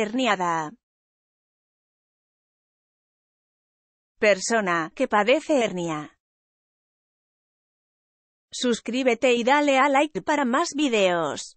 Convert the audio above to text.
herniada. Persona que padece hernia. Suscríbete y dale a like para más videos.